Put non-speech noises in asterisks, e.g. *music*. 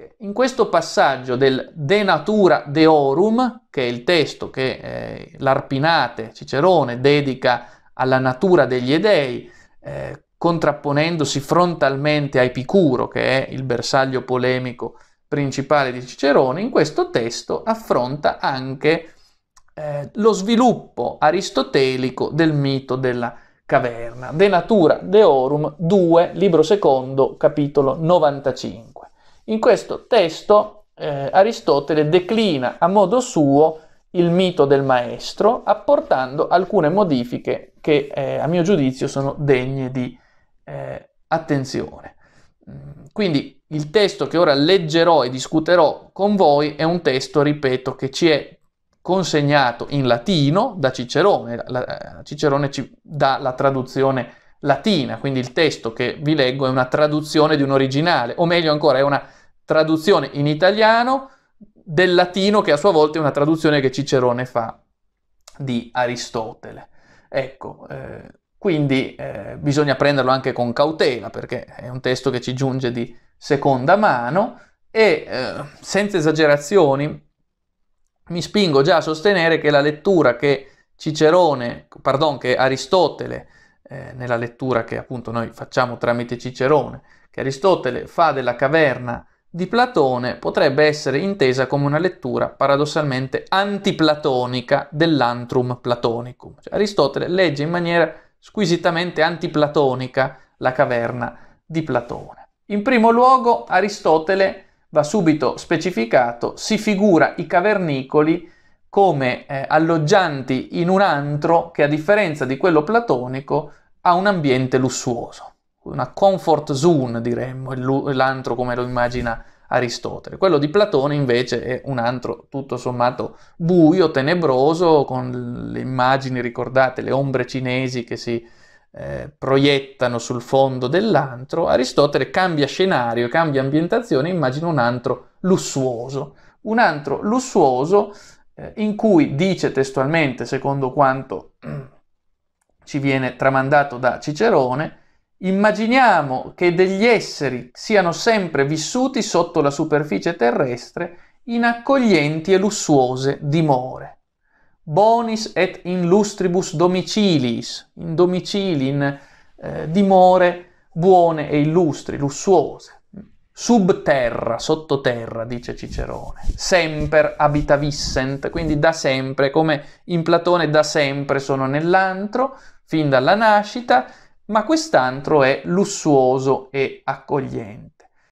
tedesche. In questo passaggio del De Natura Deorum, che è il testo che eh, l'Arpinate Cicerone dedica alla natura degli Edei, eh, contrapponendosi frontalmente a Epicuro, che è il bersaglio polemico principale di Cicerone, in questo testo affronta anche eh, lo sviluppo aristotelico del mito della caverna. De Natura Deorum 2, libro secondo, capitolo 95. In questo testo eh, Aristotele declina a modo suo il mito del maestro, apportando alcune modifiche che eh, a mio giudizio sono degne di eh, attenzione. Mm, quindi il testo che ora leggerò e discuterò con voi è un testo, ripeto, che ci è consegnato in latino da Cicerone. La, Cicerone ci dà la traduzione latina, quindi il testo che vi leggo è una traduzione di un originale, o meglio ancora è una traduzione traduzione in italiano del latino che a sua volta è una traduzione che Cicerone fa di Aristotele. Ecco, eh, quindi eh, bisogna prenderlo anche con cautela perché è un testo che ci giunge di seconda mano e eh, senza esagerazioni mi spingo già a sostenere che la lettura che Cicerone, pardon, che Aristotele, eh, nella lettura che appunto noi facciamo tramite Cicerone, che Aristotele fa della caverna di Platone potrebbe essere intesa come una lettura paradossalmente antiplatonica dell'antrum platonicum. Cioè, Aristotele legge in maniera squisitamente antiplatonica la caverna di Platone. In primo luogo, Aristotele, va subito specificato, si figura i cavernicoli come eh, alloggianti in un antro che a differenza di quello platonico ha un ambiente lussuoso una comfort zone, diremmo, l'antro come lo immagina Aristotele. Quello di Platone invece è un antro tutto sommato buio, tenebroso, con le immagini ricordate, le ombre cinesi che si eh, proiettano sul fondo dell'antro. Aristotele cambia scenario, cambia ambientazione, immagina un antro lussuoso. Un antro lussuoso eh, in cui dice testualmente, secondo quanto *clears throat* ci viene tramandato da Cicerone, Immaginiamo che degli esseri siano sempre vissuti sotto la superficie terrestre in accoglienti e lussuose dimore. Bonis et in lustribus domicilis, in domicili, in eh, dimore buone e illustri, lussuose. Subterra, sottoterra, dice Cicerone. Semper abitavissent, quindi da sempre, come in Platone da sempre sono nell'antro, fin dalla nascita, ma quest'antro è lussuoso e accogliente.